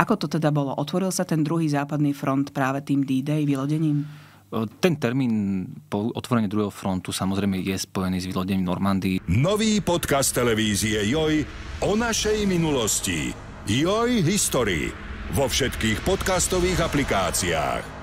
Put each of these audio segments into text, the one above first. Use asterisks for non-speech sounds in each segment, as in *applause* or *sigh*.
Ako to teda bolo? Otvoril sa ten druhý západný front práve tým D-Day vylodením? E, ten termín po otvorení druhého frontu samozrejme je spojený s vylodením Normandii. Nový podcast televízie Joj o našej minulosti. Joj History vo všetkých podcastových aplikáciách.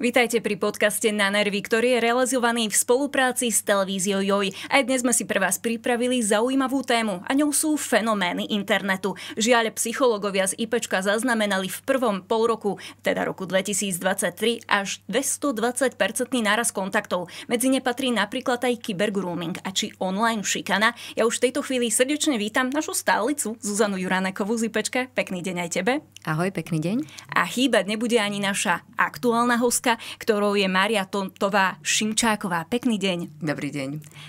Vítajte pri podcaste Na nervy, ktorý je realizovaný v spolupráci s televíziou Joj. Aj dnes sme si pre vás pripravili zaujímavú tému a ňou sú fenomény internetu. Žiaľ, psychológovia z IPčka zaznamenali v prvom pol roku, teda roku 2023, až 220 náraz kontaktov. Medzi ne patrí napríklad aj kybergrooming a či online šikana. Ja už v tejto chvíli srdečne vítam našu stálicu Zuzanu Juranekovú z IPčka. Pekný deň aj tebe. Ahoj, pekný deň. A chýbať nebude ani naša aktuálna hostka hostka, ktorou je Mária Tontová Šimčáková. Pekný deň. Dobrý deň.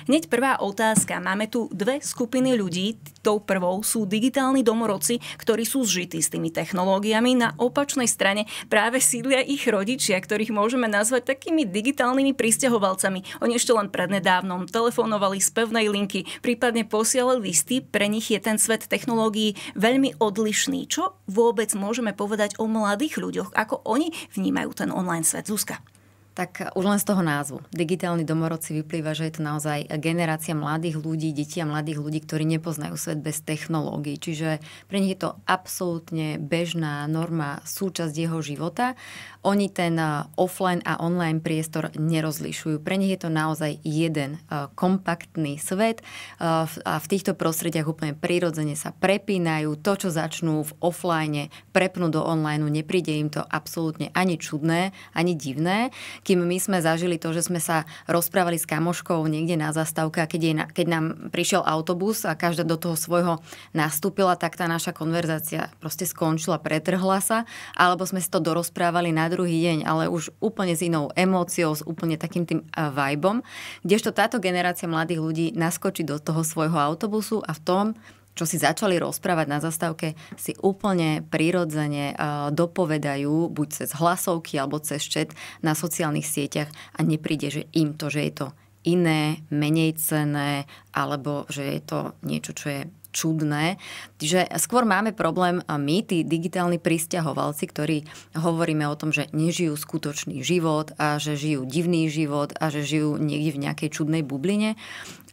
Hneď prvá otázka. Máme tu dve skupiny ľudí. Tou prvou sú digitálni domorodci, ktorí sú zžití s tými technológiami. Na opačnej strane práve sídlia ich rodičia, ktorých môžeme nazvať takými digitálnymi pristahovalcami. Oni ešte len prednedávnom telefonovali z pevnej linky, prípadne posielali listy. Pre nich je ten svet technológií veľmi odlišný. Čo vôbec môžeme povedať o mladých ľuďoch, ako oni vnímajú ten online svet? Busca. Tak už len z toho názvu. Digitálny domorodci vyplýva, že je to naozaj generácia mladých ľudí, detí a mladých ľudí, ktorí nepoznajú svet bez technológií. Čiže pre nich je to absolútne bežná norma, súčasť jeho života. Oni ten eh, offline a online priestor nerozlišujú. Pre nich je to naozaj jeden eh, kompaktný svet eh, a v týchto prostrediach úplne prirodzene sa prepínajú. To, čo začnú v offline, prepnú do online, nepríde im to absolútne ani čudné, ani divné kým my sme zažili to, že sme sa rozprávali s kamoškou niekde na zastávke a keď, na, keď nám prišiel autobus a každá do toho svojho nastúpila, tak tá naša konverzácia proste skončila, pretrhla sa, alebo sme si to dorozprávali na druhý deň, ale už úplne s inou emóciou, s úplne takým tým eh, vibom, kdežto táto generácia mladých ľudí naskočí do toho svojho autobusu a v tom čo si začali rozprávať na zastávke, si úplne prirodzene eh, dopovedajú buď cez hlasovky alebo cez čet na sociálnych sieťach a nepríde, že im to, že je to iné, menej cené, alebo že je to niečo, čo je čudné. Čiže skôr máme problém my, tí digitálni pristahovalci, ktorí hovoríme o tom, že nežijú skutočný život a že žijú divný život a že žijú niekde v nejakej čudnej bubline.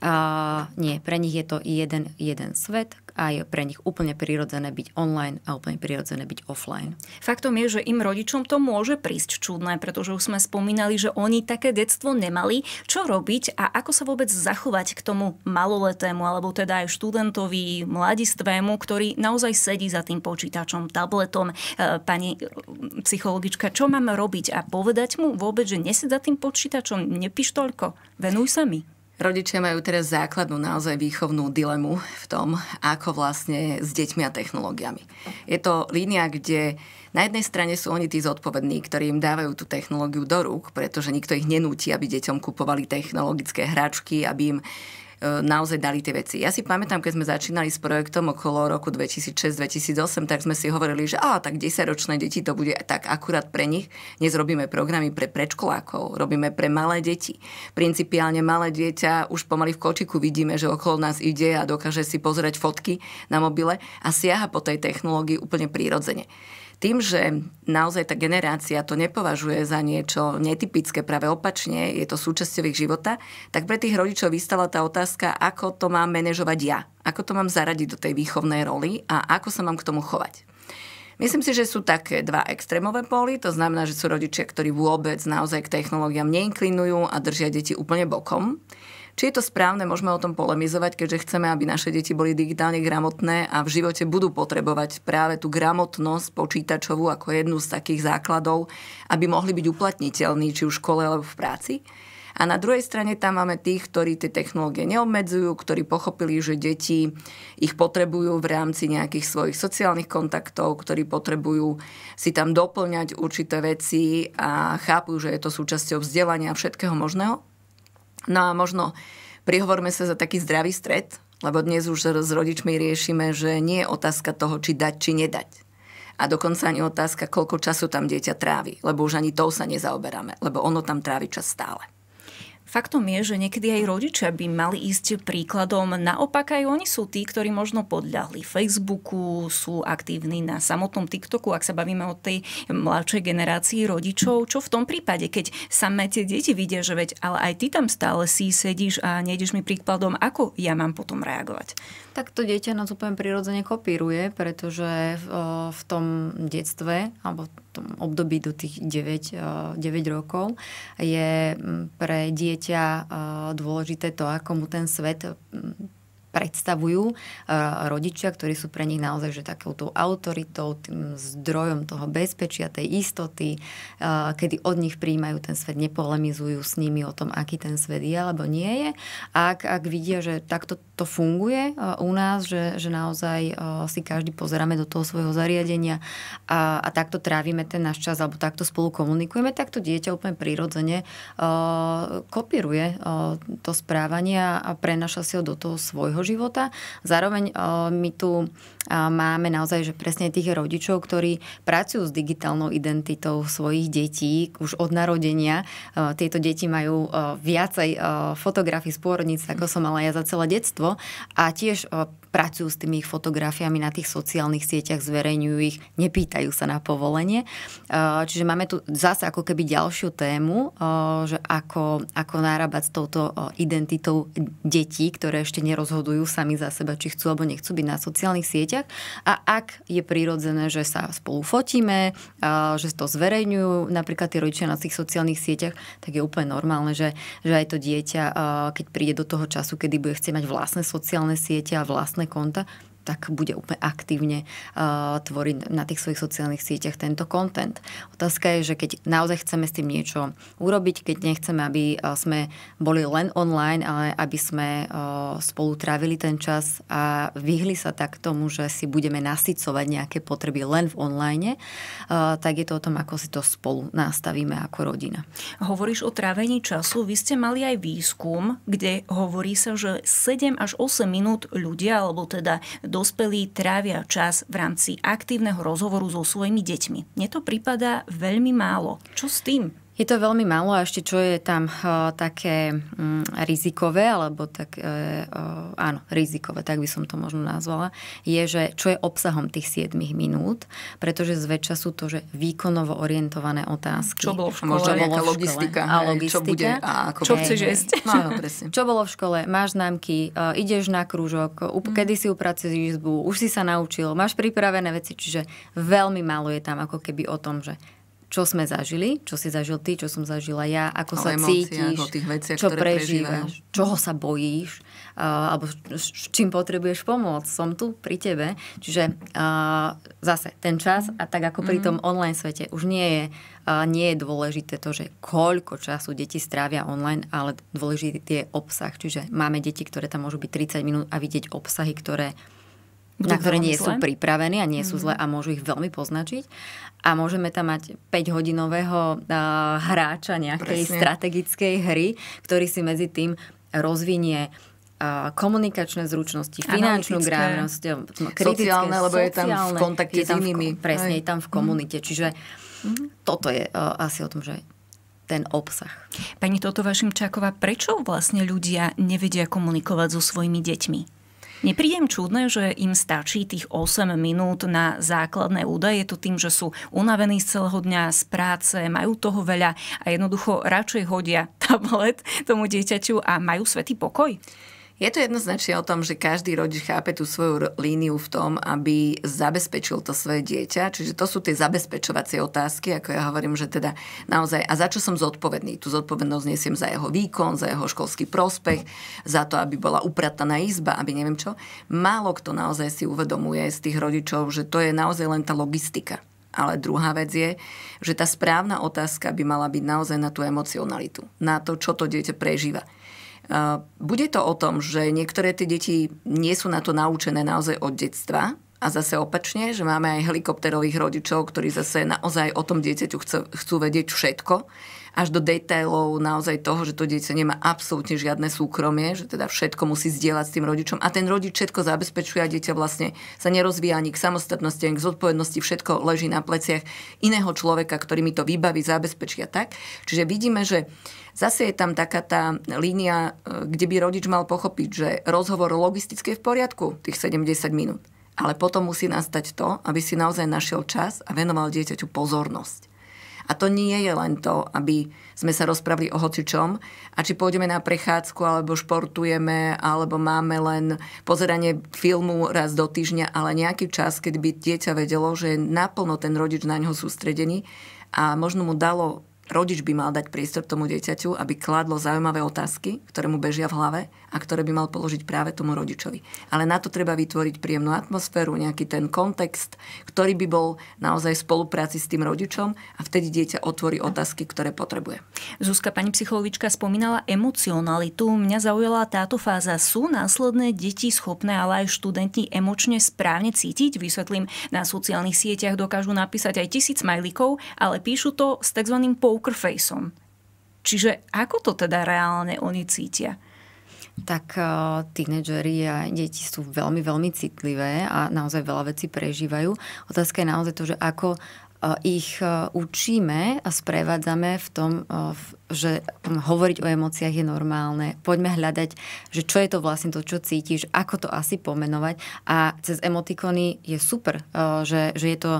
A nie, pre nich je to jeden, jeden svet, a je pre nich úplne prirodzené byť online a úplne prirodzené byť offline. Faktom je, že im rodičom to môže prísť čudné, pretože už sme spomínali, že oni také detstvo nemali. Čo robiť a ako sa vôbec zachovať k tomu maloletému alebo teda aj študentovi, mladistvému, ktorý naozaj sedí za tým počítačom, tabletom. E, pani e, psychologička, čo mám robiť a povedať mu vôbec, že nesed za tým počítačom, nepíš toľko, venuj sa mi. Rodičia majú teraz základnú naozaj výchovnú dilemu v tom, ako vlastne s deťmi a technológiami. Je to línia, kde na jednej strane sú oni tí zodpovední, ktorí im dávajú tú technológiu do rúk, pretože nikto ich nenúti, aby deťom kupovali technologické hračky, aby im E, naozaj dali tie veci. Ja si pamätám, keď sme začínali s projektom okolo roku 2006-2008, tak sme si hovorili, že á, tak 10-ročné deti to bude tak akurát pre nich. Dnes robíme programy pre predškolákov, robíme pre malé deti. Principiálne malé dieťa už pomaly v kočiku vidíme, že okolo nás ide a dokáže si pozrieť fotky na mobile a siaha po tej technológii úplne prírodzene. Tým, že naozaj tá generácia to nepovažuje za niečo netypické, práve opačne, je to súčasťou ich života, tak pre tých rodičov vystala tá otázka, ako to mám manažovať ja, ako to mám zaradiť do tej výchovnej roli a ako sa mám k tomu chovať. Myslím si, že sú také dva extrémové póly, to znamená, že sú rodičia, ktorí vôbec naozaj k technológiám neinklinujú a držia deti úplne bokom. Či je to správne, môžeme o tom polemizovať, keďže chceme, aby naše deti boli digitálne gramotné a v živote budú potrebovať práve tú gramotnosť počítačovú ako jednu z takých základov, aby mohli byť uplatniteľní či už v škole alebo v práci. A na druhej strane tam máme tých, ktorí tie technológie neobmedzujú, ktorí pochopili, že deti ich potrebujú v rámci nejakých svojich sociálnych kontaktov, ktorí potrebujú si tam doplňať určité veci a chápu, že je to súčasťou vzdelania všetkého možného. No a možno prihovorme sa za taký zdravý stred, lebo dnes už s rodičmi riešime, že nie je otázka toho, či dať, či nedať. A dokonca ani otázka, koľko času tam dieťa trávi, lebo už ani tou sa nezaoberáme, lebo ono tam trávi čas stále. Faktom je, že niekedy aj rodičia by mali ísť príkladom. Naopak aj oni sú tí, ktorí možno podľahli Facebooku, sú aktívni na samotnom TikToku, ak sa bavíme o tej mladšej generácii rodičov. Čo v tom prípade, keď samé tie deti vidia, že veď, ale aj ty tam stále si sedíš a nejdeš mi príkladom, ako ja mám potom reagovať? Tak to dieťa nás úplne prirodzene kopíruje, pretože v, v tom detstve, alebo tom období do tých 9, 9 eh, rokov je mm, pre dieťa eh, dôležité to, ako mu ten svet mm, predstavujú eh, rodičia, ktorí sú pre nich naozaj že takouto autoritou, tým zdrojom toho bezpečia, tej istoty, eh, kedy od nich príjmajú ten svet, nepolemizujú s nimi o tom, aký ten svet je alebo nie je. ak, ak vidia, že takto to funguje eh, u nás, že, že naozaj si každý pozeráme do toho svojho zariadenia a, a takto trávime ten náš čas alebo takto spolu komunikujeme, tak to dieťa úplne prirodzene kopíruje to správanie a prenaša si ho do toho svojho života. Zároveň eh, my tu máme naozaj že presne tých rodičov, ktorí pracujú s digitálnou identitou svojich detí už od narodenia. E, tieto deti majú e, viacej e, fotografií z pôrodnic, ako som mala ja za celé detstvo a tiež pracujú s tými ich fotografiami na tých sociálnych sieťach, zverejňujú ich, nepýtajú sa na povolenie. Čiže máme tu zase ako keby ďalšiu tému, že ako, ako nárabať s touto identitou detí, ktoré ešte nerozhodujú sami za seba, či chcú alebo nechcú byť na sociálnych sieťach sieťach. A ak je prirodzené, že sa spolu fotíme, že to zverejňujú napríklad tí rodičia na tých sociálnych sieťach, tak je úplne normálne, že, že aj to dieťa, keď príde do toho času, kedy bude chcieť mať vlastné sociálne siete a vlastné konta, tak bude úplne aktívne uh, tvoriť na tých svojich sociálnych sieťach tento kontent. Otázka je, že keď naozaj chceme s tým niečo urobiť, keď nechceme, aby eh, sme boli len online, ale aby sme uh, spolu trávili ten čas a vyhli sa tak tomu, že si budeme nasycovať nejaké potreby len v online, uh, tak je to o tom, ako si to spolu nastavíme ako rodina. Hovoríš o trávení času. Vy ste mali aj výskum, kde hovorí sa, že 7 až 8 minút ľudia, alebo teda do dospelí trávia čas v rámci aktívneho rozhovoru so svojimi deťmi. Mne to prípada veľmi málo. Čo s tým? Je to veľmi málo a ešte čo je tam uh, také um, rizikové, alebo tak, uh, áno, rizikové, tak by som to možno nazvala, je, že čo je obsahom tých 7 minút, pretože zväčša sú to, že výkonovo orientované otázky. Čo bolo v škole, čo bolo v škole, logistika, a logistika. Čo bude a ako čo chceš jesť. No, *laughs* čo bolo v škole, máš známky, uh, ideš na krúžok, up- mm. kedy si upracuješ izbu, už si sa naučil, máš pripravené veci, čiže veľmi málo je tam ako keby o tom, že čo sme zažili, čo si zažil ty, čo som zažila ja, ako o sa emóciách, cítiš, tých veciach, čo ktoré prežívaš, prežívaš, čoho sa bojíš, uh, alebo s čím potrebuješ pomôcť. Som tu pri tebe. Čiže uh, zase ten čas a tak ako pri mm. tom online svete už nie je, uh, nie je dôležité to, že koľko času deti strávia online, ale dôležitý je obsah. Čiže máme deti, ktoré tam môžu byť 30 minút a vidieť obsahy, ktoré na ktoré nie zle. sú pripravení a nie sú mhm. zle a môžu ich veľmi poznačiť. A môžeme tam mať 5-hodinového uh, hráča nejakej Presne. strategickej hry, ktorý si medzi tým rozvinie komunikačné zručnosti, finančnú gramnosť, sociálne, lebo je tam v kontakte s inými. presne, Aj. je tam v komunite. Mhm. Čiže mm. toto je uh, asi o tom, že ten obsah. Pani Toto Vašimčáková, prečo vlastne ľudia nevedia komunikovať so svojimi deťmi? Nepríjem čudné, že im stačí tých 8 minút na základné údaje, to tým, že sú unavení z celého dňa, z práce, majú toho veľa a jednoducho radšej hodia tablet tomu dieťaťu a majú svetý pokoj? Je to jednoznačne o tom, že každý rodič chápe tú svoju líniu v tom, aby zabezpečil to svoje dieťa. Čiže to sú tie zabezpečovacie otázky, ako ja hovorím, že teda naozaj, a za čo som zodpovedný? Tú zodpovednosť nesiem za jeho výkon, za jeho školský prospech, za to, aby bola uprataná izba, aby neviem čo. Málo kto naozaj si uvedomuje z tých rodičov, že to je naozaj len tá logistika. Ale druhá vec je, že tá správna otázka by mala byť naozaj na tú emocionalitu, na to, čo to dieťa prežíva. Bude to o tom, že niektoré tie deti nie sú na to naučené naozaj od detstva, a zase opačne, že máme aj helikopterových rodičov, ktorí zase naozaj o tom dieťaťu chcú, chcú vedieť všetko až do detailov naozaj toho, že to dieťa nemá absolútne žiadne súkromie, že teda všetko musí zdieľať s tým rodičom a ten rodič všetko zabezpečuje a dieťa vlastne sa nerozvíja ani k samostatnosti, ani k zodpovednosti, všetko leží na pleciach iného človeka, ktorý mi to vybaví, zabezpečia tak. Čiže vidíme, že zase je tam taká tá línia, e, kde by rodič mal pochopiť, že rozhovor logisticky je v poriadku, tých 70 minút. Ale potom musí nastať to, aby si naozaj našiel čas a venoval dieťaťu pozornosť. A to nie je len to, aby sme sa rozprávali o hocičom a či pôjdeme na prechádzku, alebo športujeme, alebo máme len pozeranie filmu raz do týždňa, ale nejaký čas, keď by dieťa vedelo, že je naplno ten rodič na ňo sústredený a možno mu dalo Rodič by mal dať priestor tomu dieťaťu, aby kladlo zaujímavé otázky, ktoré mu bežia v hlave a ktoré by mal položiť práve tomu rodičovi. Ale na to treba vytvoriť príjemnú atmosféru, nejaký ten kontext, ktorý by bol naozaj v spolupráci s tým rodičom a vtedy dieťa otvorí otázky, ktoré potrebuje. Zuzka, pani psychologička spomínala emocionalitu. Mňa zaujala táto fáza. Sú následné deti schopné, ale aj študenti emočne správne cítiť? Vysvetlím, na sociálnych sieťach dokážu napísať aj tisíc majlikov, ale píšu to s tzv. pou poker faceom. Čiže ako to teda reálne oni cítia? tak uh, tínedžeri a deti sú veľmi, veľmi citlivé a naozaj veľa vecí prežívajú. Otázka je naozaj to, že ako eh, ich eh, učíme a sprevádzame v tom, že hm, hovoriť o emóciách je normálne. Poďme hľadať, že čo je to vlastne to, čo cítiš, ako to asi pomenovať. A cez emotikony je super, že, že je to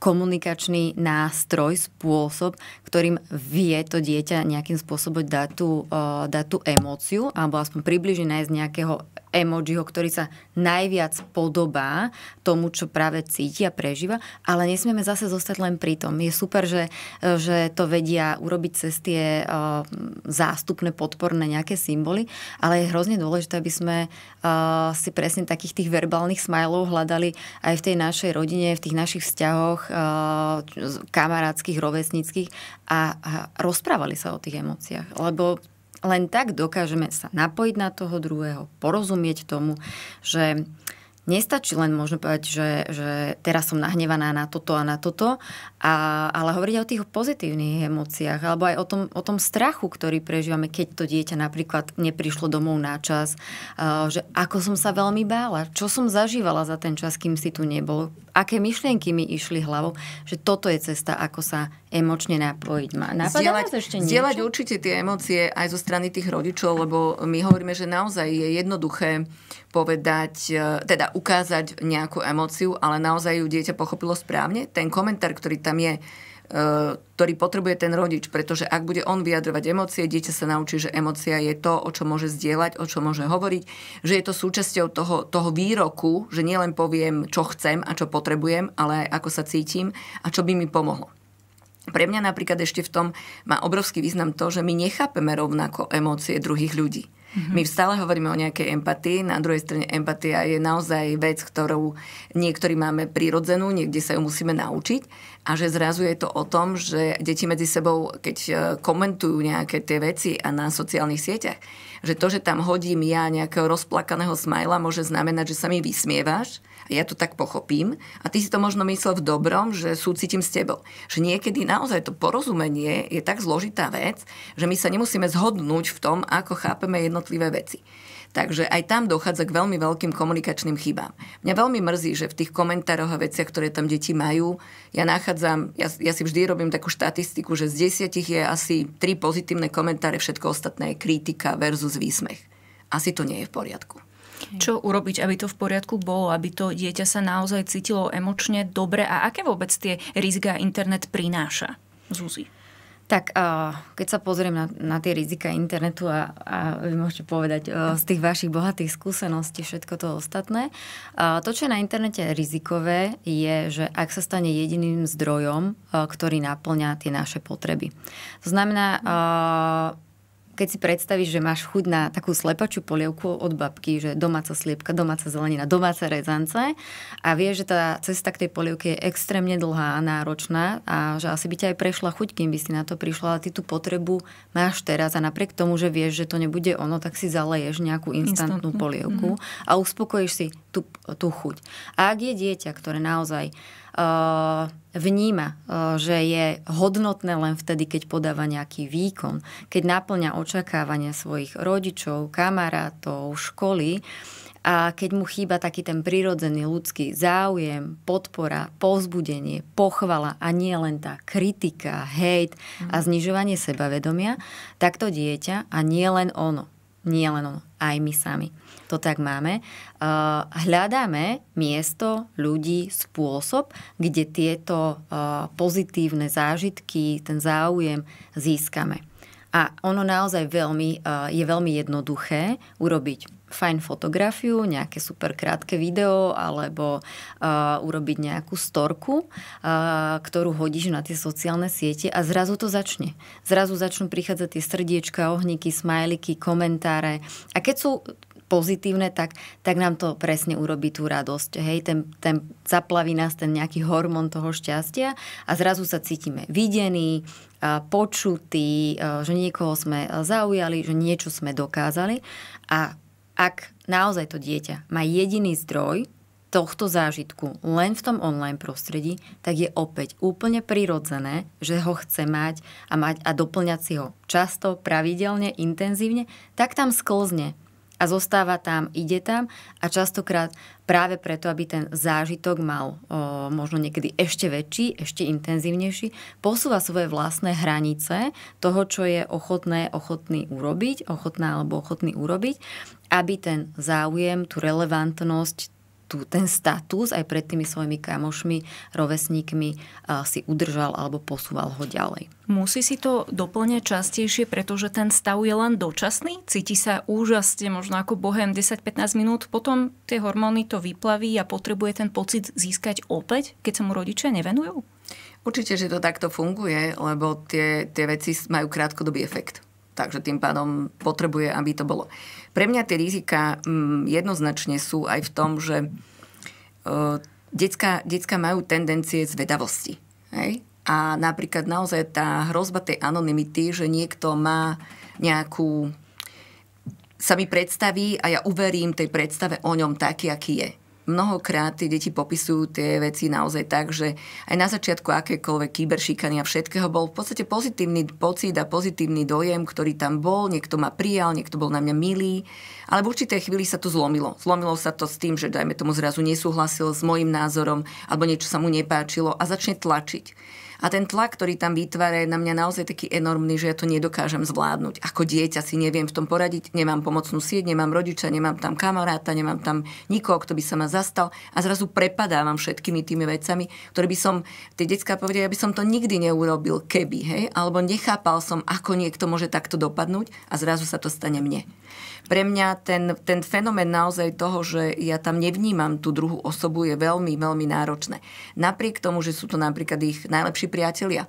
komunikačný nástroj, spôsob, ktorým vie to dieťa nejakým spôsobom dať tú, eh, dať tú emóciu alebo aspoň približne nájsť nejakého emojiho, ktorý sa najviac podobá tomu, čo práve cíti a prežíva, ale nesmieme zase zostať len pri tom. Je super, že, že to vedia urobiť cez tie uh, zástupné, podporné nejaké symboly, ale je hrozne dôležité, aby sme uh, si presne takých tých verbálnych smajlov hľadali aj v tej našej rodine, v tých našich vzťahoch uh, kamarádskych, rovesnických a, a rozprávali sa o tých emóciách, lebo len tak dokážeme sa napojiť na toho druhého, porozumieť tomu, že nestačí len možno povedať, že, že teraz som nahnevaná na toto a na toto, a, ale hovoriť o tých pozitívnych emóciách alebo aj o tom, o tom strachu, ktorý prežívame, keď to dieťa napríklad neprišlo domov na čas, že ako som sa veľmi bála, čo som zažívala za ten čas, kým si tu nebol, aké myšlienky mi išli hlavou, že toto je cesta, ako sa emočne napojiť. napadá zdieľať, ešte niečo? Zdieľať určite tie emócie aj zo strany tých rodičov, lebo my hovoríme, že naozaj je jednoduché povedať, e, teda ukázať nejakú emóciu, ale naozaj ju dieťa pochopilo správne. Ten komentár, ktorý tam je, E, ktorý potrebuje ten rodič, pretože ak bude on vyjadrovať emócie, dieťa sa naučí, že emócia je to, o čo môže zdieľať, o čo môže hovoriť, že je to súčasťou toho, toho výroku, že nielen poviem, čo chcem a čo potrebujem, ale aj ako sa cítim a čo by mi pomohlo. Pre mňa napríklad ešte v tom má obrovský význam to, že my nechápeme rovnako emócie druhých ľudí. Mm-hmm. My stále hovoríme o nejakej empatii, na druhej strane empatia je naozaj vec, ktorú niektorí máme prirodzenú, niekde sa ju musíme naučiť a že zrazu je to o tom, že deti medzi sebou, keď eh, komentujú nejaké tie veci a na sociálnych sieťach, že to, že tam hodím ja nejakého rozplakaného smajla, môže znamenať, že sa mi vysmievaš ja to tak pochopím a ty si to možno myslel v dobrom, že súcitím s tebou. Že niekedy naozaj to porozumenie je tak zložitá vec, že my sa nemusíme zhodnúť v tom, ako chápeme jednotlivé veci. Takže aj tam dochádza k veľmi veľkým komunikačným chybám. Mňa veľmi mrzí, že v tých komentároch a veciach, ktoré tam deti majú, ja nachádzam, ja, ja si vždy robím takú štatistiku, že z desiatich je asi tri pozitívne komentáre, všetko ostatné je kritika versus výsmech. Asi to nie je v poriadku. Čo urobiť, aby to v poriadku bolo, aby to dieťa sa naozaj cítilo emočne dobre a aké vôbec tie rizika internet prináša? Zuzi. Tak eh, keď sa pozriem na, na tie rizika internetu a, a vy môžete povedať eh, z tých vašich bohatých skúseností všetko to ostatné, eh, to, čo je na internete rizikové, je, že ak sa stane jediným zdrojom, ktorý naplňa tie naše potreby. To znamená, keď si predstavíš, že máš chuť na takú slepačiu polievku od babky, že domáca sliepka, domáca zelenina, domáca rezance a vieš, že tá cesta k tej polievke je extrémne dlhá a náročná a že asi by ťa aj prešla chuť, kým by si na to prišla, ale ty tú potrebu máš teraz a napriek tomu, že vieš, že to nebude ono, tak si zaleješ nejakú instantnú instantnú. polievku mm-hmm. a uspokojíš si tú, tú chuť. A ak je dieťa, ktoré naozaj uh, vníma, uh, že je hodnotné len vtedy, keď podáva nejaký výkon, keď naplňa očakávania svojich rodičov, kamarátov, školy a keď mu chýba taký ten prirodzený ľudský záujem, podpora, povzbudenie, pochvala a nie len tá kritika, hejt a mhm. znižovanie sebavedomia, tak to dieťa a nie len ono, nie len ono, aj my sami to tak máme. Eh, hľadáme miesto, ľudí, spôsob, kde tieto eh, pozitívne zážitky, ten záujem získame. A ono naozaj veľmi, eh, je veľmi jednoduché urobiť fajn fotografiu, nejaké super krátke video alebo uh, urobiť nejakú storku, uh, ktorú hodíš na tie sociálne siete a zrazu to začne. Zrazu začnú prichádzať tie srdiečka, ohníky, smajliky, komentáre. A keď sú pozitívne, tak, tak nám to presne urobí tú radosť. Hej, ten, ten zaplaví nás ten nejaký hormón toho šťastia a zrazu sa cítime videní, počutí, že niekoho sme zaujali, že niečo sme dokázali. A ak naozaj to dieťa má jediný zdroj tohto zážitku len v tom online prostredí, tak je opäť úplne prirodzené, že ho chce mať a, mať a doplňať si ho často, pravidelne, intenzívne, tak tam sklzne a zostáva tam, ide tam a častokrát práve preto, aby ten zážitok mal o, možno niekedy ešte väčší, ešte intenzívnejší, posúva svoje vlastné hranice toho, čo je ochotné, ochotný urobiť, ochotná alebo ochotný urobiť, aby ten záujem, tú relevantnosť, tú, ten status aj pred tými svojimi kamošmi, rovesníkmi uh, si udržal alebo posúval ho ďalej. Musí si to doplňať častejšie, pretože ten stav je len dočasný, cíti sa úžasne, možno ako bohem 10-15 minút, potom tie hormóny to vyplaví a potrebuje ten pocit získať opäť, keď sa mu rodičia nevenujú? Určite, že to takto funguje, lebo tie, tie veci majú krátkodobý efekt takže tým pádom potrebuje, aby to bolo. Pre mňa tie rizika mm, jednoznačne sú aj v tom, že e, detská, detská majú tendencie zvedavosti. Hej? A napríklad naozaj tá hrozba tej anonymity, že niekto má nejakú sa mi predstaví a ja uverím tej predstave o ňom taký, aký je mnohokrát tie deti popisujú tie veci naozaj tak, že aj na začiatku akékoľvek kyberšikany a všetkého bol v podstate pozitívny pocit a pozitívny dojem, ktorý tam bol, niekto ma prijal, niekto bol na mňa milý, ale v určitej chvíli sa to zlomilo. Zlomilo sa to s tým, že dajme tomu zrazu nesúhlasil s mojim názorom alebo niečo sa mu nepáčilo a začne tlačiť. A ten tlak, ktorý tam vytvára, je na mňa naozaj taký enormný, že ja to nedokážem zvládnuť. Ako dieťa si neviem v tom poradiť, nemám pomocnú sieť, nemám rodiča, nemám tam kamaráta, nemám tam nikoho, kto by sa ma zastal a zrazu prepadávam všetkými tými vecami, ktoré by som, tie detská povedia, ja by som to nikdy neurobil, keby, hej, alebo nechápal som, ako niekto môže takto dopadnúť a zrazu sa to stane mne. Pre mňa ten, ten fenomén naozaj toho, že ja tam nevnímam tú druhú osobu, je veľmi, veľmi náročné. Napriek tomu, že sú to napríklad ich najlepší priatelia,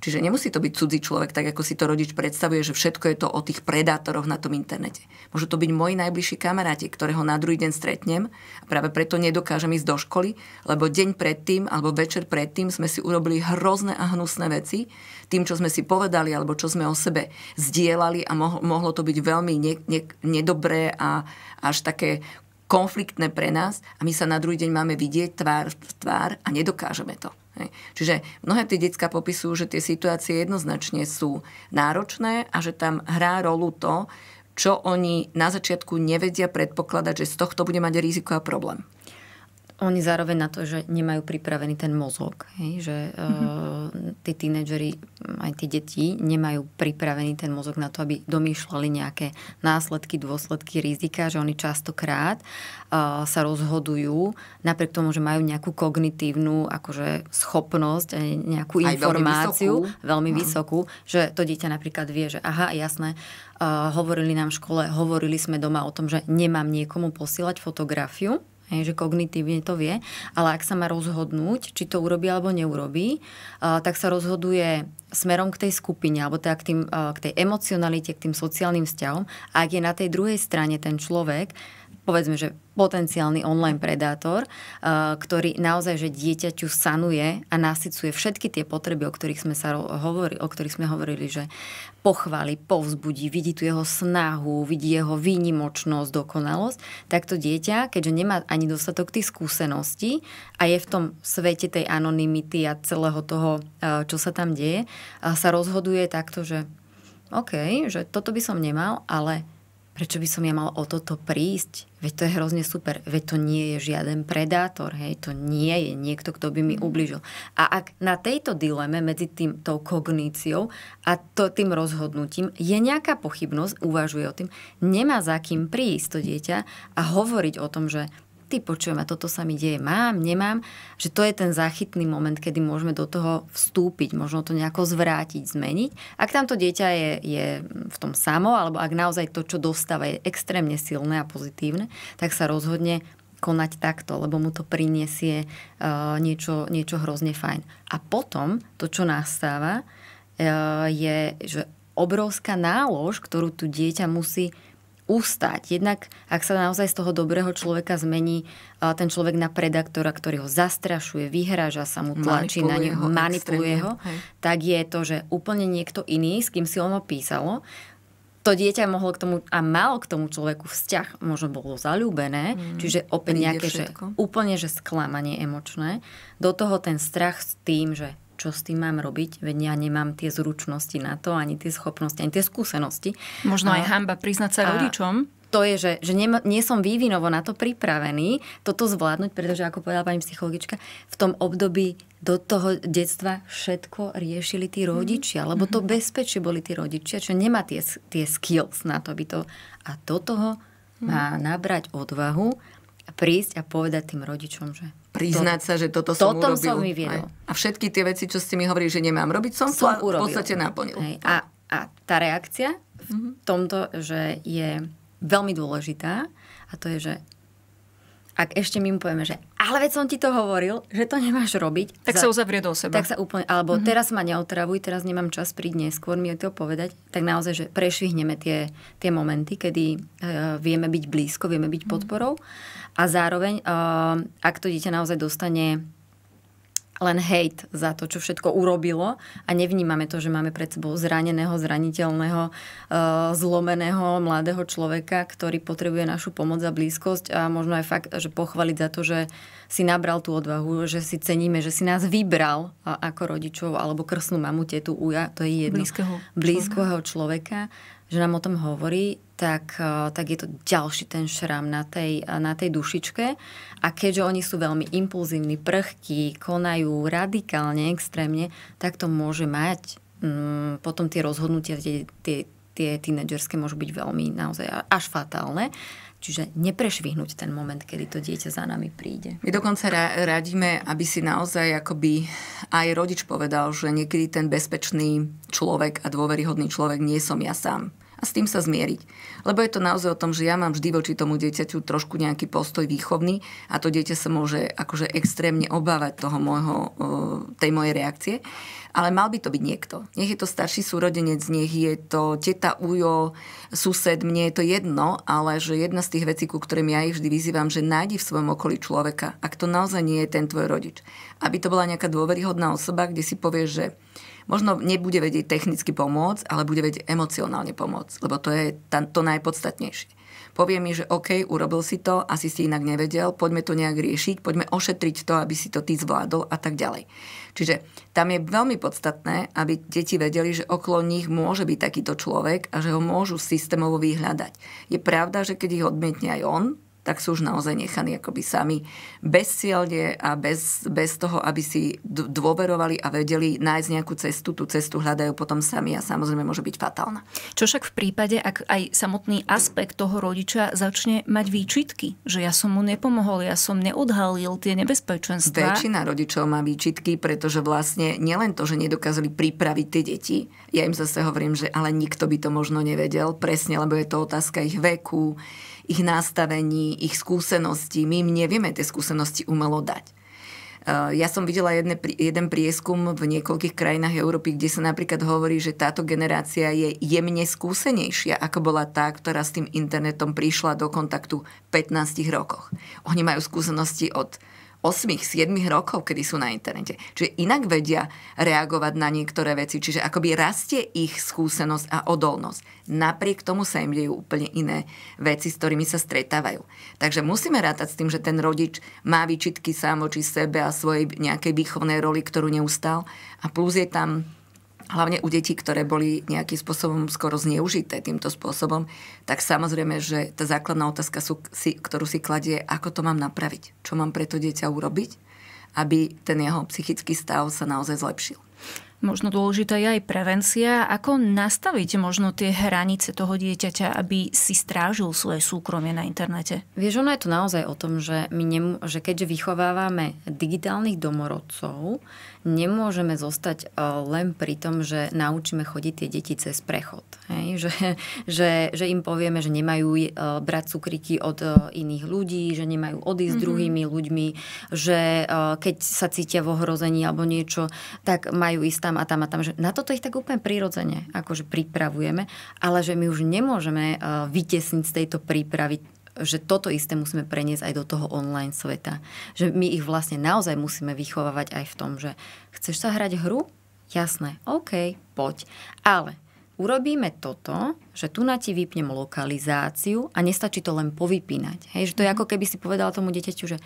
Čiže nemusí to byť cudzí človek, tak ako si to rodič predstavuje, že všetko je to o tých predátoroch na tom internete. Môžu to byť moji najbližší kamaráti, ktorého na druhý deň stretnem a práve preto nedokážem ísť do školy, lebo deň predtým alebo večer predtým sme si urobili hrozné a hnusné veci tým, čo sme si povedali alebo čo sme o sebe zdieľali a mohlo, to byť veľmi ne, ne, nedobré a až také konfliktné pre nás a my sa na druhý deň máme vidieť tvár v tvár a nedokážeme to. Hej. Čiže mnohé tie detská popisujú, že tie situácie jednoznačne sú náročné a že tam hrá rolu to, čo oni na začiatku nevedia predpokladať, že z tohto bude mať riziko a problém oni zároveň na to, že nemajú pripravený ten mozog, hej, že mm-hmm. uh, tí tínedžeri, aj tí deti nemajú pripravený ten mozog na to, aby domýšľali nejaké následky, dôsledky, rizika, že oni častokrát uh, sa rozhodujú, napriek tomu, že majú nejakú kognitívnu akože schopnosť, e, nejakú aj informáciu, veľmi vysokú, veľmi no. vysokú že to dieťa napríklad vie, že aha, jasné, uh, hovorili nám v škole, hovorili sme doma o tom, že nemám niekomu posielať fotografiu, hej, že kognitívne to vie, ale ak sa má rozhodnúť, či to urobí alebo neurobí, tak sa rozhoduje smerom k tej skupine, alebo teda k, tým, k tej emocionalite, k tým sociálnym vzťahom. A ak je na tej druhej strane ten človek, povedzme, že potenciálny online predátor, eh, ktorý naozaj, že dieťaťu sanuje a nasycuje všetky tie potreby, o ktorých sme, sa hovorili, o ktorých sme hovorili, že pochváli, povzbudí, vidí tu jeho snahu, vidí jeho výnimočnosť, dokonalosť, tak to dieťa, keďže nemá ani dostatok tých skúseností a je v tom svete tej anonymity a celého toho, eh, čo sa tam deje, eh, sa rozhoduje takto, že OK, že toto by som nemal, ale prečo by som ja mal o toto prísť? Veď to je hrozne super. Veď to nie je žiaden predátor, hej, to nie je niekto, kto by mi mhm. ubližil. A ak na tejto dileme medzi tým, tou kogníciou a to, tým rozhodnutím je nejaká pochybnosť, uvažuje o tým, nemá za kým prísť to dieťa a hovoriť o tom, že ty počujem a toto sa mi deje, mám, nemám, že to je ten záchytný moment, kedy môžeme do toho vstúpiť, možno to nejako zvrátiť, zmeniť. Ak tamto dieťa je, je v tom samo, alebo ak naozaj to, čo dostáva, je extrémne silné a pozitívne, tak sa rozhodne konať takto, lebo mu to priniesie uh, e, niečo, niečo hrozne fajn. A potom to, čo nastáva, uh, je, že obrovská nálož, ktorú tu dieťa musí ustať. Jednak, ak sa naozaj z toho dobrého človeka zmení eh, ten človek na predaktora, ktorý ho zastrašuje, vyhráža sa mu, tlačí na neho, manipuluje ho, tak je to, že úplne niekto iný, s kým si ono písalo, to dieťa mohlo k tomu a malo k tomu človeku vzťah, možno bolo zalúbené, mm, čiže opäť nejaké, všetko. že úplne že sklamanie emočné. Do toho ten strach s tým, že čo s tým mám robiť, veď ja nemám tie zručnosti na to, ani tie schopnosti, ani tie skúsenosti. Možno a, aj hamba priznať sa rodičom to je, že, že nie, nie som vývinovo na to pripravený toto zvládnuť, pretože ako povedala pani psychologička, v tom období do toho detstva všetko riešili tí mhm. rodičia, lebo to mhm. bezpečie boli tí rodičia, čo nemá tie, tie skills na to, aby to... A do toho má mhm. nabrať odvahu a prísť a povedať tým rodičom, že Priznať to, sa, že toto som urobil. som vyvinul. A všetky tie veci, čo ste mi hovorili, že nemám robiť, som, som to v podstate naplnil. Hej. A, a tá reakcia v mhm. tomto, že je veľmi dôležitá a to je, že ak ešte my mu povieme, že ale veď som ti to hovoril, že to nemáš robiť. Tak za, sa uzavrie do seba. Tak sa úplne, alebo mm-hmm. teraz ma neotravuj, teraz nemám čas príď neskôr mi to povedať, tak naozaj, že prešvihneme tie, tie momenty, kedy uh, vieme byť blízko, vieme byť mm-hmm. podporou a zároveň, uh, ak to dieťa naozaj dostane len hejt za to, čo všetko urobilo a nevnímame to, že máme pred sebou zraneného, zraniteľného, eh, zlomeného mladého človeka, ktorý potrebuje našu pomoc a blízkosť a možno aj fakt, že pochvaliť za to, že si nabral tú odvahu, že si ceníme, že si nás vybral ako rodičov alebo krsnú mamu, tietu, uja, to je jedno. blízkoho blízkeho človeka že nám o tom hovorí, tak, e, tak je to ďalší ten šram na tej, e, na tej dušičke. A keďže oni sú veľmi impulzívni, prchkí, konajú radikálne, extrémne, tak to môže mať mm, potom tie rozhodnutia, tie, tie, tie tínedžerské môžu byť veľmi naozaj až fatálne. Čiže neprešvihnúť ten moment, kedy to dieťa za nami príde. My dokonca radíme, aby si naozaj akoby aj rodič povedal, že niekedy ten bezpečný človek a dôveryhodný človek nie som ja sám a s tým sa zmieriť. Lebo je to naozaj o tom, že ja mám vždy voči tomu dieťaťu trošku nejaký postoj výchovný a to dieťa sa môže akože extrémne obávať toho môjho, tej mojej reakcie. Ale mal by to byť niekto. Nech je to starší súrodenec, nech je to teta, ujo, sused, mne je to jedno, ale že jedna z tých vecí, ku ktorým ja ich vždy vyzývam, že nájdi v svojom okolí človeka, ak to naozaj nie je ten tvoj rodič. Aby to bola nejaká dôveryhodná osoba, kde si povie, že možno nebude vedieť technicky pomôcť, ale bude vedieť emocionálne pomôcť, lebo to je to najpodstatnejšie povie mi, že OK, urobil si to, asi si inak nevedel, poďme to nejak riešiť, poďme ošetriť to, aby si to ty zvládol a tak ďalej. Čiže tam je veľmi podstatné, aby deti vedeli, že okolo nich môže byť takýto človek a že ho môžu systémovo vyhľadať. Je pravda, že keď ich odmietne aj on, tak sú už naozaj nechaní akoby sami bezcielne a bez, bez toho, aby si dôverovali a vedeli nájsť nejakú cestu. Tú cestu hľadajú potom sami a samozrejme môže byť fatálna. Čo však v prípade, ak aj samotný aspekt toho rodiča začne mať výčitky, že ja som mu nepomohol, ja som neodhalil tie nebezpečenstvá. Väčšina rodičov má výčitky, pretože vlastne nielen to, že nedokázali pripraviť tie deti, ja im zase hovorím, že ale nikto by to možno nevedel presne, lebo je to otázka ich veku, ich nastavení, ich skúsenosti, My im nevieme tie skúsenosti umelo dať. Eh, ja som videla jedne, jeden prieskum v niekoľkých krajinách Európy, kde sa napríklad hovorí, že táto generácia je jemne skúsenejšia, ako bola tá, ktorá s tým internetom prišla do kontaktu v 15 rokoch. Oni majú skúsenosti od 8-7 rokov, kedy sú na internete. Čiže inak vedia reagovať na niektoré veci, čiže akoby rastie ich skúsenosť a odolnosť. Napriek tomu sa im dejú úplne iné veci, s ktorými sa stretávajú. Takže musíme rátať s tým, že ten rodič má vyčitky sám voči sebe a svojej nejakej výchovnej roli, ktorú neustal. A plus je tam hlavne u detí, ktoré boli nejakým spôsobom skoro zneužité týmto spôsobom, tak samozrejme, že tá základná otázka, sú, si, ktorú si kladie, ako to mám napraviť, čo mám pre to dieťa urobiť, aby ten jeho psychický stav sa naozaj zlepšil. Možno dôležitá je aj prevencia. Ako nastaviť možno tie hranice toho dieťaťa, aby si strážil svoje súkromie na internete? Vieš, ono je to naozaj o tom, že, my že keďže vychovávame digitálnych domorodcov, nemôžeme zostať e, len pri tom, že naučíme chodiť tie deti cez prechod. Hej? *laughs* Že, že, že im povieme, že nemajú e, brať cukriky od e, iných ľudí, že nemajú odísť mm-hmm. druhými ľuďmi, že keď sa cítia v ohrození alebo niečo, tak majú ísť tam a tam a tam. Že na toto ich tak úplne prirodzene akože pripravujeme, ale že my už nemôžeme vytesniť z tejto prípravy že toto isté musíme preniesť aj do toho online sveta. Že my ich vlastne naozaj musíme vychovávať aj v tom, že chceš sa hrať hru? Jasné, OK, poď. Ale urobíme toto, že tu na ti vypnem lokalizáciu a nestačí to len povypínať. Hej, že to je mhm. ako keby si povedala tomu dieťaťu, že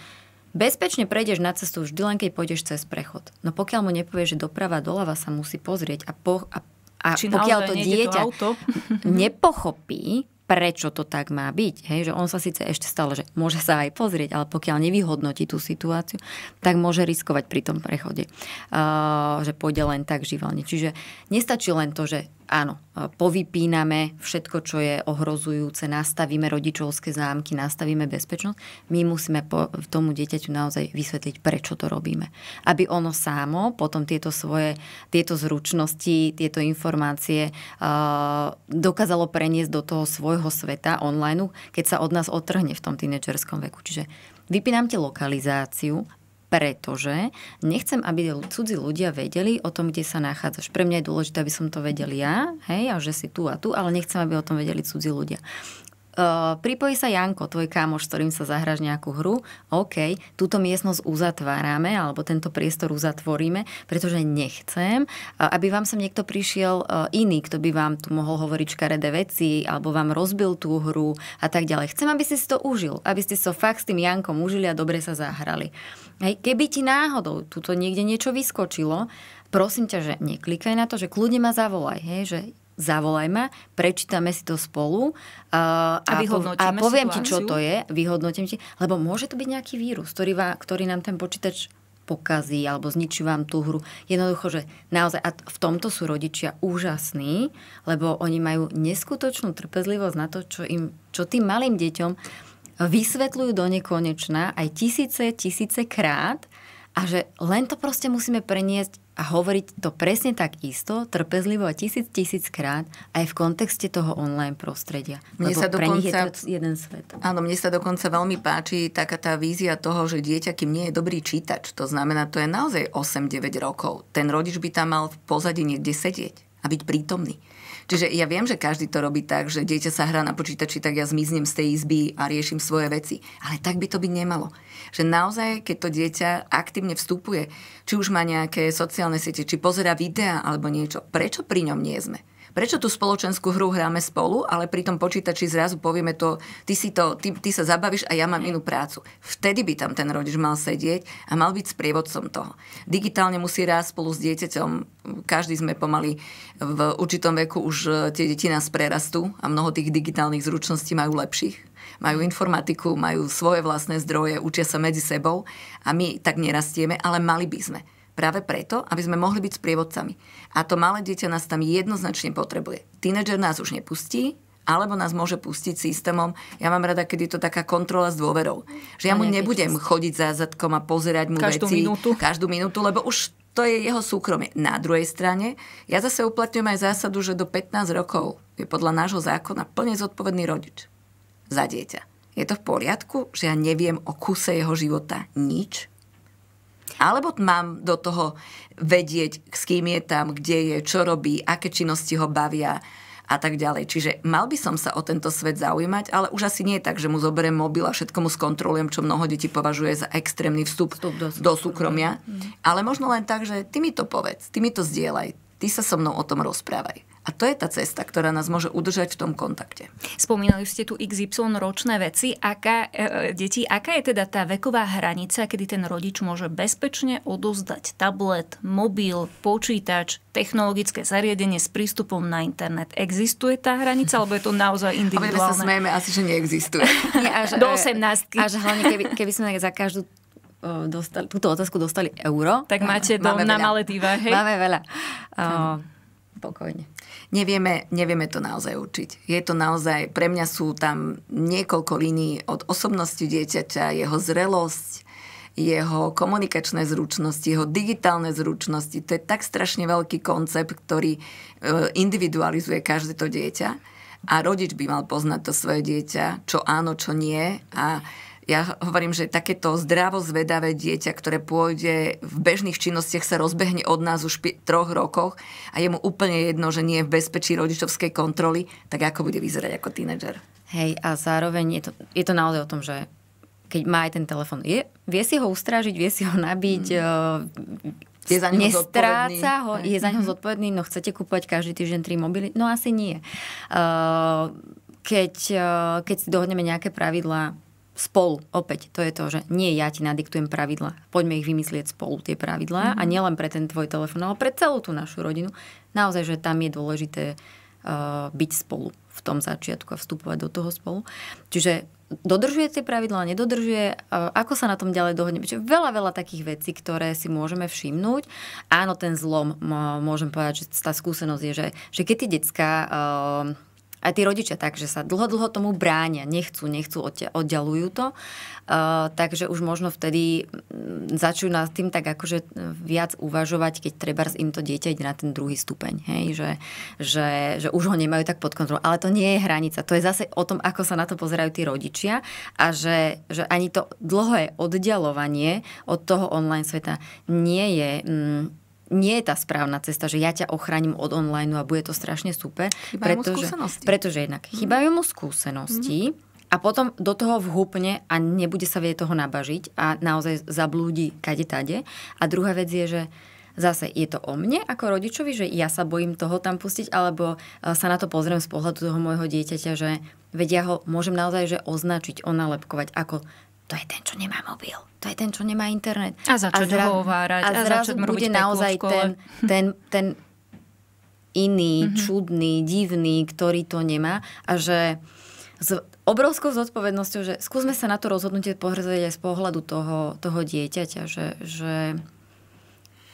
Bezpečne prejdeš na cestu vždy len, keď pôjdeš cez prechod. No pokiaľ mu nepovieš, že doprava doľava sa musí pozrieť a, po, a, a Či pokiaľ to dieťa to auto? *laughs* *laughs* nepochopí, prečo to tak má byť. Hej? Že on sa síce ešte stále, že môže sa aj pozrieť, ale pokiaľ nevyhodnotí tú situáciu, tak môže riskovať pri tom prechode, uh, že pôjde len tak živelne. Čiže nestačí len to, že áno, eh, povypíname všetko, čo je ohrozujúce, nastavíme rodičovské zámky, nastavíme bezpečnosť. My musíme po, tomu dieťaťu naozaj vysvetliť, prečo to robíme. Aby ono samo potom tieto svoje, tieto zručnosti, tieto informácie uh, dokázalo preniesť do toho svojho svojho sveta online, keď sa od nás odtrhne v tom tínedžerskom veku. Čiže vypínam ti lokalizáciu, pretože nechcem, aby cudzí ľudia vedeli o tom, kde sa nachádzaš. Pre mňa je dôležité, aby som to vedel ja, hej, a že si tu a tu, ale nechcem, aby o tom vedeli cudzí ľudia. Eh, pripojí sa Janko, tvoj kámoš, s ktorým sa zahraš nejakú hru. OK, túto miestnosť uzatvárame, alebo tento priestor uzatvoríme, pretože nechcem, eh, aby vám sem niekto prišiel eh, iný, kto by vám tu mohol hovoriť škaredé veci, alebo vám rozbil tú hru a tak ďalej. Chcem, aby si to užil, aby ste sa so fakt s tým Jankom užili a dobre sa zahrali. Hej, keby ti náhodou tuto niekde niečo vyskočilo, prosím ťa, že neklikaj na to, že kľudne ma zavolaj, hej, že zavolaj ma, prečítame si to spolu a, a, vyho- a poviem situáciu. ti, čo to je, vyhodnotím ti, lebo môže to byť nejaký vírus, ktorý, vám, ktorý nám ten počítač pokazí alebo zničí vám tú hru. Jednoducho, že naozaj, a v tomto sú rodičia úžasní, lebo oni majú neskutočnú trpezlivosť na to, čo, im, čo tým malým deťom vysvetľujú do nekonečna aj tisíce, tisíce krát, a že len to proste musíme preniesť a hovoriť to presne tak isto, trpezlivo a tisíc, tisíc krát aj v kontexte toho online prostredia. Mne Lebo sa dokonca, pre nich je to jeden svet. Áno, mne sa dokonca veľmi páči taká tá vízia toho, že dieťa, kým nie je dobrý čítač, to znamená, to je naozaj 8-9 rokov. Ten rodič by tam mal v pozadí niekde sedieť a byť prítomný. Čiže ja viem, že každý to robí tak, že dieťa sa hrá na počítači, tak ja zmiznem z tej izby a riešim svoje veci. Ale tak by to byť nemalo. Že naozaj, keď to dieťa aktívne vstupuje, či už má nejaké sociálne siete, či pozera videá alebo niečo, prečo pri ňom nie sme? prečo tú spoločenskú hru hráme spolu, ale pri tom počítači zrazu povieme to, ty, si to ty, ty sa zabavíš a ja mám inú prácu. Vtedy by tam ten rodič mal sedieť a mal byť sprievodcom toho. Digitálne musí rásť spolu s dieťaťom. Každý sme pomaly v určitom veku už e, tie deti nás prerastú a mnoho tých digitálnych zručností majú lepších majú informatiku, majú svoje vlastné zdroje, učia sa medzi sebou a my tak nerastieme, ale mali by sme. Práve preto, aby sme mohli byť sprievodcami. A to malé dieťa nás tam jednoznačne potrebuje. Tínedžer nás už nepustí, alebo nás môže pustiť systémom. Ja mám rada, keď je to taká kontrola s dôverou. Že ja mu nebudem chodiť za zadkom a pozerať mu každú veci minútu. každú minútu, lebo už to je jeho súkromie. Na druhej strane, ja zase uplatňujem aj zásadu, že do 15 rokov je podľa nášho zákona plne zodpovedný rodič za dieťa. Je to v poriadku, že ja neviem o kuse jeho života nič? Alebo mám do toho vedieť, s kým je tam, kde je, čo robí, aké činnosti ho bavia a tak ďalej. Čiže mal by som sa o tento svet zaujímať, ale už asi nie je tak, že mu zoberiem mobil a všetko mu skontrolujem, čo mnoho detí považuje za extrémny vstup, vstup do, do súkromia. Mm. Ale možno len tak, že ty mi to povedz, ty mi to zdieľaj, ty sa so mnou o tom rozprávaj. A to je tá cesta, ktorá nás môže udržať v tom kontakte. Spomínali ste tu XY ročné veci. Aká, e, e, deti, aká je teda tá veková hranica, kedy ten rodič môže bezpečne odozdať tablet, mobil, počítač, technologické zariadenie s prístupom na internet. Existuje tá hranica, alebo je to naozaj individuálne? Ale sa smejeme asi, že neexistuje. *laughs* Nie, až, *laughs* Do 18. Až hlavne, keby, keby sme za každú dostali, túto otázku dostali euro. Tak máte dom Máme na Maledíva, hej? Máme veľa. Uh, pokojne nevieme, nevieme to naozaj učiť. Je to naozaj, pre mňa sú tam niekoľko línií od osobnosti dieťaťa, jeho zrelosť, jeho komunikačné zručnosti, jeho digitálne zručnosti. To je tak strašne veľký koncept, ktorý e, individualizuje každé to dieťa a rodič by mal poznať to svoje dieťa, čo áno, čo nie a ja hovorím, že takéto zdravo zvedavé dieťa, ktoré pôjde v bežných činnostiach, sa rozbehne od nás už v troch rokoch a je mu úplne jedno, že nie je v bezpečí rodičovskej kontroly, tak ako bude vyzerať ako tínedžer. Hej, a zároveň je to, je to naozaj o tom, že keď má aj ten telefon, je, vie si ho ustrážiť, vie si ho nabiť, mm. mm. je za nestráca ho, je za neho mhm. zodpovedný, no chcete kúpať každý týždeň tri mobily? No asi nie. Uh, keď, keď si dohodneme nejaké pravidlá, spolu. Opäť, to je to, že nie ja ti nadiktujem pravidla. Poďme ich vymyslieť spolu, tie pravidlá. Mm. A mhm. nielen pre ten tvoj telefón, ale pre celú tú našu rodinu. Naozaj, že tam je dôležité uh, byť spolu v tom začiatku a vstupovať do toho spolu. Čiže dodržuje tie pravidlá, nedodržuje, uh, ako sa na tom ďalej dohodneme. Čiže veľa, veľa takých vecí, ktoré si môžeme všimnúť. Áno, ten zlom, môžem povedať, že tá skúsenosť je, že, že keď tie detská uh, aj tí rodičia tak, že sa dlho, dlho tomu bránia, nechcú, nechcú, oddialujú to. Uh, takže už možno vtedy mm, začujú nad tým tak akože e, viac uvažovať, keď treba im to dieťa ide na ten druhý stupeň, hej, že, že, že už ho nemajú tak pod kontrolou. Ale to nie je hranica, to je zase o tom, ako sa na to pozerajú tí rodičia a že, že ani to dlhé oddialovanie od toho online sveta nie je... Mm, nie je tá správna cesta, že ja ťa ochránim od online a bude to strašne super. Chýbajú pretože, pretože jednak mm. chýbajú mu skúsenosti mm. a potom do toho vhupne a nebude sa vie toho nabažiť a naozaj zablúdi kade tade. A druhá vec je, že zase je to o mne ako rodičovi, že ja sa bojím toho tam pustiť, alebo e, sa na to pozriem z pohľadu toho môjho dieťaťa, že vedia ho môžem naozaj že označiť, onalepkovať ako to je ten, čo nemá mobil, to je ten, čo nemá internet. A začať a zra- hovárať. A, a zrazu bude naozaj ten, *laughs* ten, ten iný, mm-hmm. čudný, divný, ktorý to nemá. A že s obrovskou zodpovednosťou, že skúsme sa na to rozhodnutie pozrieť aj z pohľadu toho, toho dieťaťa, že, že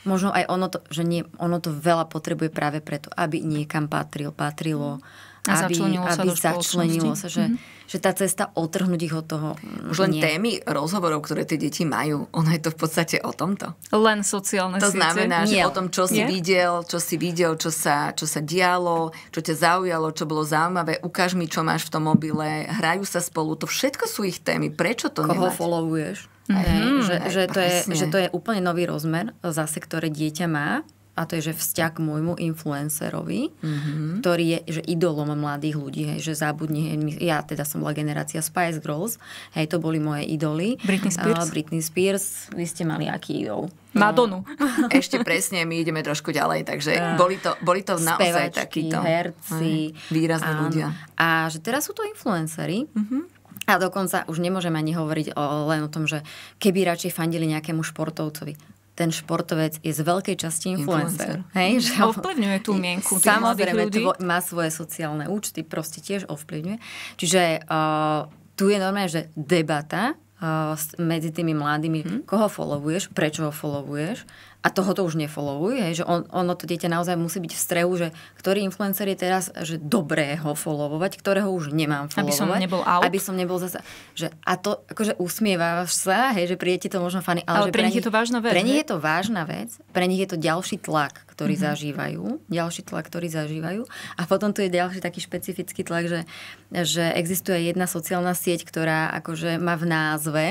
možno aj ono to, že nie, ono to veľa potrebuje práve preto, aby niekam patril, patrilo. Mm a aby, začlenilo aby sa začlenilo sa, že, mm-hmm. že tá cesta otrhnúť ich od toho. Mm, Už len nie. témy rozhovorov, ktoré tie deti majú, ono je to v podstate o tomto. Len sociálne To síce. znamená, nie. že o tom, čo nie? si videl, čo si videl, čo sa, čo sa dialo, čo ťa zaujalo, čo bolo zaujímavé, ukáž mi, čo máš v tom mobile, hrajú sa spolu, to všetko sú ich témy. Prečo to Koho nemať? followuješ? Mm-hmm. Že, mhm. že, to je, že to je úplne nový rozmer zase, ktoré dieťa má a to je, že vzťah k môjmu influencerovi, mm-hmm. ktorý je že idolom mladých ľudí, hej, že hej, ja teda som bola generácia Spice Girls, hej, to boli moje idoly. Britney Spears. Uh, Britney Spears, vy ste mali aký idol? Madonu. No. Ešte presne, my ideme trošku ďalej, takže uh, boli to, boli to naozaj spevačky, takíto herci, aj, výrazní um, ľudia. A že teraz sú to influencery, mm-hmm. A dokonca už nemôžeme ani hovoriť o, len o tom, že keby radšej fandili nejakému športovcovi ten športovec je z veľkej časti influencer. influencer. Hej, mm. že ovplyvňuje tú mienku tých Samozrejme, ľudí. Tvo, má svoje sociálne účty, proste tiež ovplyvňuje. Čiže uh, tu je normálne, že debata uh, medzi tými mladými, hmm. koho followuješ, prečo ho followuješ a toho to už nefollowuje, že on, ono to dieťa naozaj musí byť v strehu, že ktorý influencer je teraz, že dobré ho followovať, ktorého už nemám followovať. Aby som nebol out. Aby som nebol zase, že a to akože usmieváš sa, hej, že príde ti to možno fany, ale, ale že pre nich je to vážna vec. Pre nich je to vážna vec, pre nich je to ďalší tlak, ktorý mm-hmm. zažívajú, ďalší tlak, ktorý zažívajú. A potom tu je ďalší taký špecifický tlak, že, že existuje jedna sociálna sieť, ktorá akože má v názve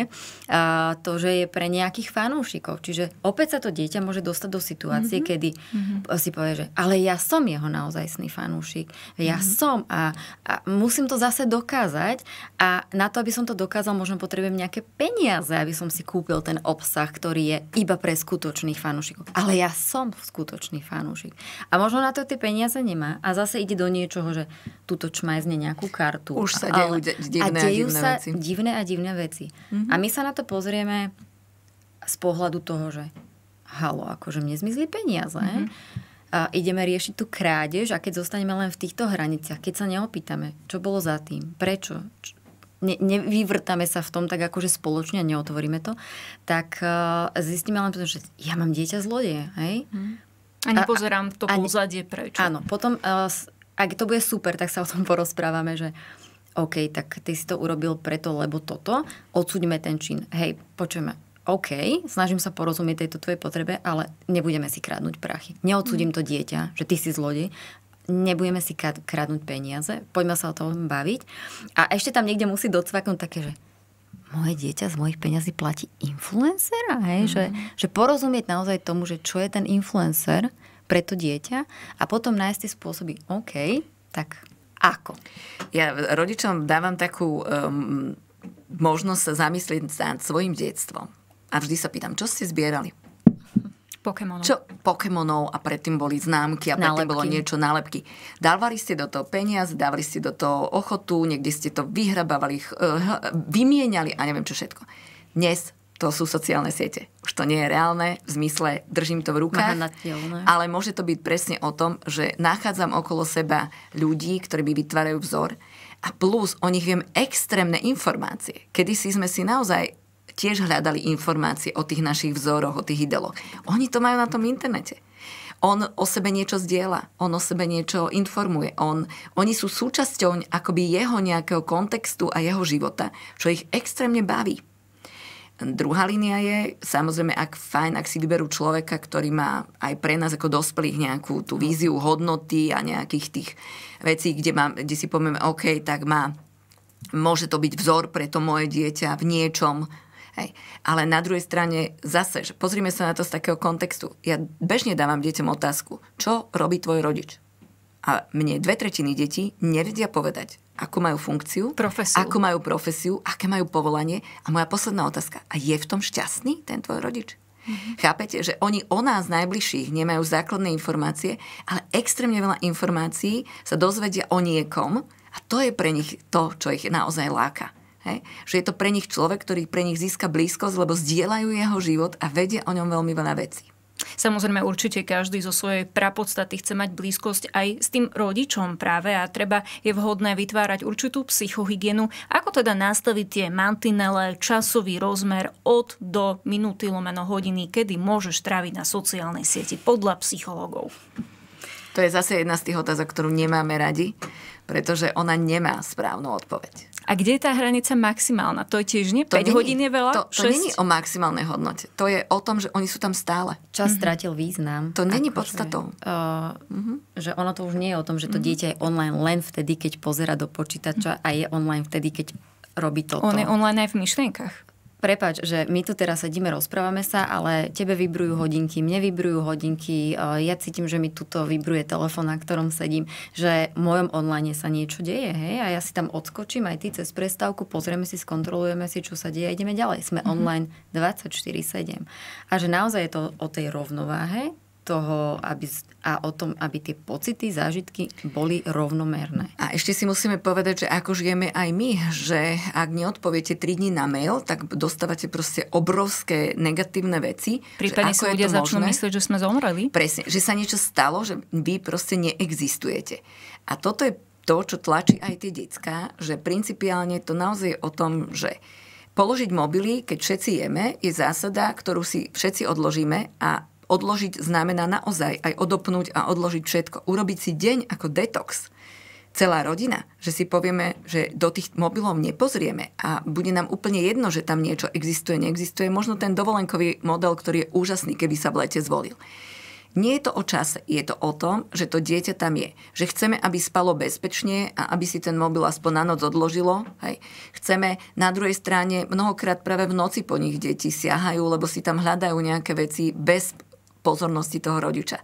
a to, že je pre nejakých fanúšikov. Čiže opäť sa to dieťa môže dostať do situácie, mm-hmm. kedy mm-hmm. si povie, že ale ja som jeho naozajstný fanúšik. Ja mm-hmm. som a, a musím to zase dokázať a na to, aby som to dokázal, možno potrebujem nejaké peniaze, aby som si kúpil ten obsah, ktorý je iba pre skutočných fanúšikov. Ale ja som skutočný konkrétny fanúšik. A možno na to tie peniaze nemá a zase ide do niečoho, že tuto čmajzne nejakú kartu. Už sa dejú ale, divné a, dejú a divné sa veci. divné a divné veci. Mm-hmm. A my sa na to pozrieme z pohľadu toho, že halo, akože mne zmizli peniaze. Mm-hmm. A ideme riešiť tú krádež a keď zostaneme len v týchto hraniciach, keď sa neopýtame, čo bolo za tým, prečo, ne, nevyvrtame sa v tom tak akože spoločne a neotvoríme to, tak uh, zistíme len, že ja mám dieťa zlodeje, hej? Mm. A nepozerám to a, pozadie prečo. Áno, potom, eh, ak to bude super, tak sa o tom *laughs* porozprávame, že OK, tak ty si to urobil preto, lebo toto, odsúďme ten čin. Hej, počujeme, OK, snažím sa porozumieť tejto tvojej potrebe, ale nebudeme si kradnúť prachy. Neodsúdim mm. to dieťa, že ty si zlodej, nebudeme si kradnúť peniaze, poďme sa o tom baviť. A ešte tam niekde musí docvaknúť také, že moje dieťa z mojich peňazí platí influencera, hej? Mm. Že, mhm. že porozumieť naozaj tomu, že čo je ten influencer pre to dieťa a potom nájsť tie spôsoby, OK, tak ako? Ja rodičom dávam takú um, možnosť sa zamyslieť nad svojim detstvom. A vždy sa pýtam, čo ste zbierali? Pokémonov. Čo? Pokémonov a predtým boli známky a predtým bolo niečo nálepky. Dávali ste do toho peniaz, dávali ste do toho ochotu, niekde ste to vyhrabávali, eh, vymieniali a neviem čo všetko. Dnes to sú sociálne siete. Už to nie je reálne, v zmysle držím to v rukách, ale môže to byť presne o tom, že nachádzam okolo seba ľudí, ktorí by vytvárajú vzor a plus o nich viem extrémne informácie. Kedy si sme si naozaj tiež hľadali informácie o tých našich vzoroch, o tých ideloch. Oni to majú na tom internete. On o sebe niečo zdieľa, on o sebe niečo informuje, on, oni sú súčasťou akoby jeho nejakého kontextu a jeho života, čo ich extrémne baví. Druhá línia je, samozrejme, ak fajn, ak si vyberú človeka, ktorý má aj pre nás ako dospelých nejakú tú víziu hodnoty a nejakých tých vecí, kde, má, kde si povieme, OK, tak má, môže to byť vzor pre to moje dieťa v niečom, Hej. Ale na druhej strane zase, že pozrime sa na to z takého kontextu. Ja bežne dávam deťom otázku, čo robí tvoj rodič? A mne dve tretiny detí nevedia povedať, akú majú funkciu, profesiu. akú majú profesiu, aké majú povolanie. A moja posledná otázka, a je v tom šťastný ten tvoj rodič? Mm-hmm. Chápete, že oni o nás najbližších nemajú základné informácie, ale extrémne veľa informácií sa dozvedia o niekom a to je pre nich to, čo ich naozaj láka. Hej? Že je to pre nich človek, ktorý pre nich získa blízkosť, lebo zdieľajú jeho život a vedia o ňom veľmi veľa vecí. Samozrejme, určite každý zo svojej prapodstaty chce mať blízkosť aj s tým rodičom práve a treba je vhodné vytvárať určitú psychohygienu. Ako teda nastaviť tie mantinele, časový rozmer od do minúty lomeno hodiny, kedy môžeš tráviť na sociálnej sieti podľa psychológov. To je zase jedna z tých otázok, ktorú nemáme radi, pretože ona nemá správnu odpoveď. A kde je tá hranica maximálna? To je tiež nie? To 5 není, hodín je veľa? To, to není o maximálnej hodnote. To je o tom, že oni sú tam stále. Čas mm-hmm. stratil význam. To není akože, podstatou. Že, uh, mm-hmm. že ono to už nie je o tom, že to mm-hmm. dieťa je online len vtedy, keď pozera do počítača mm-hmm. a je online vtedy, keď robí toto. On je online aj v myšlienkach prepač, že my tu teraz sedíme, rozprávame sa, ale tebe vybrujú hodinky, mne vybrujú hodinky, e, ja cítim, že mi tuto vybruje telefón, na ktorom sedím, že v mojom online sa niečo deje, hej, a ja si tam odskočím aj ty cez prestávku, pozrieme si, skontrolujeme si, čo sa deje a ideme ďalej. Sme mm-hmm. online 24-7. A že naozaj je to o tej rovnováhe, toho, aby, a o tom, aby tie pocity, zážitky boli rovnomerné. A ešte si musíme povedať, že ako žijeme aj my, že ak neodpoviete 3 dní na mail, tak dostávate proste obrovské negatívne veci. Prípadne si ľudia začnú myslieť, že sme zomreli. Presne, že sa niečo stalo, že vy proste neexistujete. A toto je to, čo tlačí aj tie decka, že principiálne to naozaj je o tom, že položiť mobily, keď všetci jeme, je zásada, ktorú si všetci odložíme a Odložiť znamená naozaj aj odopnúť a odložiť všetko. Urobiť si deň ako detox. Celá rodina, že si povieme, že do tých mobilov nepozrieme a bude nám úplne jedno, že tam niečo existuje, neexistuje. Možno ten dovolenkový model, ktorý je úžasný, keby sa v lete zvolil. Nie je to o čase, je to o tom, že to dieťa tam je. Že chceme, aby spalo bezpečne a aby si ten mobil aspoň na noc odložilo. Hej. Chceme na druhej strane, mnohokrát práve v noci po nich deti siahajú, lebo si tam hľadajú nejaké veci bez pozornosti toho rodiča.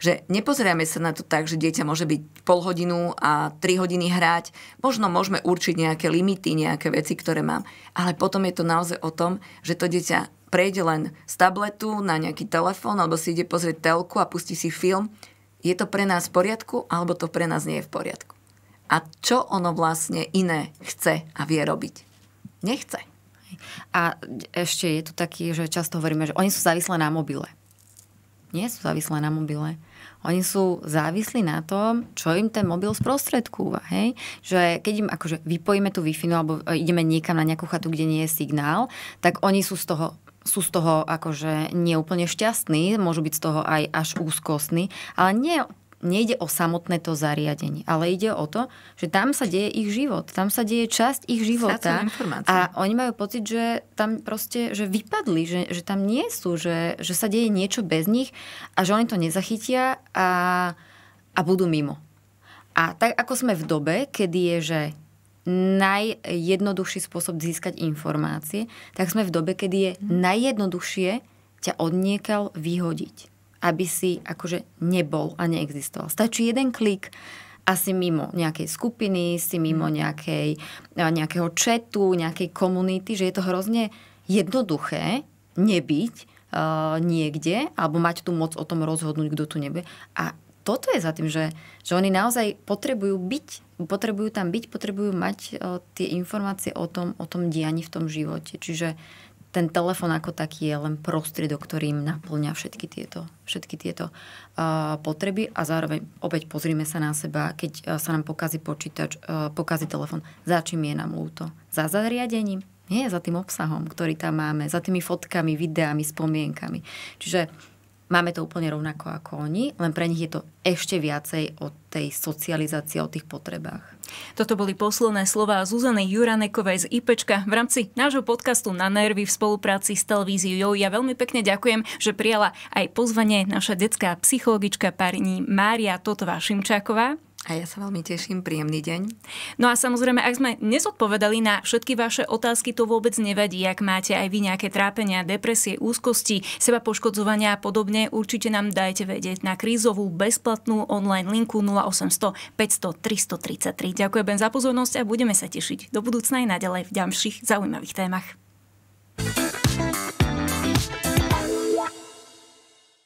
Že nepozeráme sa na to tak, že dieťa môže byť pol hodinu a tri hodiny hrať. Možno môžeme určiť nejaké limity, nejaké veci, ktoré mám. Ale potom je to naozaj o tom, že to dieťa prejde len z tabletu na nejaký telefón alebo si ide pozrieť telku a pustí si film. Je to pre nás v poriadku alebo to pre nás nie je v poriadku? A čo ono vlastne iné chce a vie robiť? Nechce. A ešte je tu taký, že často hovoríme, že oni sú závislé na mobile nie sú závislé na mobile. Oni sú závislí na tom, čo im ten mobil sprostredkúva. Hej? Že keď im akože vypojíme tú wi no, alebo e, ideme niekam na nejakú chatu, kde nie je signál, tak oni sú z toho sú z toho akože neúplne šťastní, môžu byť z toho aj až úzkostní, ale nie nejde o samotné to zariadenie, ale ide o to, že tam sa deje ich život, tam sa deje časť ich života a oni majú pocit, že tam proste, že vypadli, že, že tam nie sú, že, že sa deje niečo bez nich a že oni to nezachytia a, a budú mimo. A tak ako sme v dobe, kedy je, že najjednoduchší spôsob získať informácie, tak sme v dobe, kedy je najjednoduchšie ťa odniekal vyhodiť aby si akože nebol a neexistoval. Stačí jeden klik a si mimo nejakej skupiny, si mimo mm. nejakej, nejakého četu, nejakej komunity, že je to hrozne jednoduché nebyť uh, niekde alebo mať tu moc o tom rozhodnúť, kto tu nebude. A toto je za tým, že, že oni naozaj potrebujú byť, potrebujú tam byť, potrebujú mať uh, tie informácie o tom, o tom dianí v tom živote. Čiže ten telefon ako taký je len prostriedok, ktorým naplňa všetky tieto, všetky tieto uh, potreby a zároveň opäť pozrime sa na seba, keď uh, sa nám pokazí počítač, uh, pokazí telefon, za čím je nám lúto? Za zariadením? Nie, za tým obsahom, ktorý tam máme, za tými fotkami, videami, spomienkami. Čiže Máme to úplne rovnako ako oni, len pre nich je to ešte viacej o tej socializácii, o tých potrebách. Toto boli posledné slova Zuzany Juranekovej z IPčka v rámci nášho podcastu na nervy v spolupráci s televíziou. Ja veľmi pekne ďakujem, že prijala aj pozvanie naša detská psychologička pani Mária Totová Šimčáková. A ja sa veľmi teším, príjemný deň. No a samozrejme, ak sme nezodpovedali na všetky vaše otázky, to vôbec nevadí. Ak máte aj vy nejaké trápenia, depresie, úzkosti, seba poškodzovania a podobne, určite nám dajte vedieť na krízovú bezplatnú online linku 0800 500 333. Ďakujem za pozornosť a budeme sa tešiť do budúcna aj naďalej v ďalších zaujímavých témach.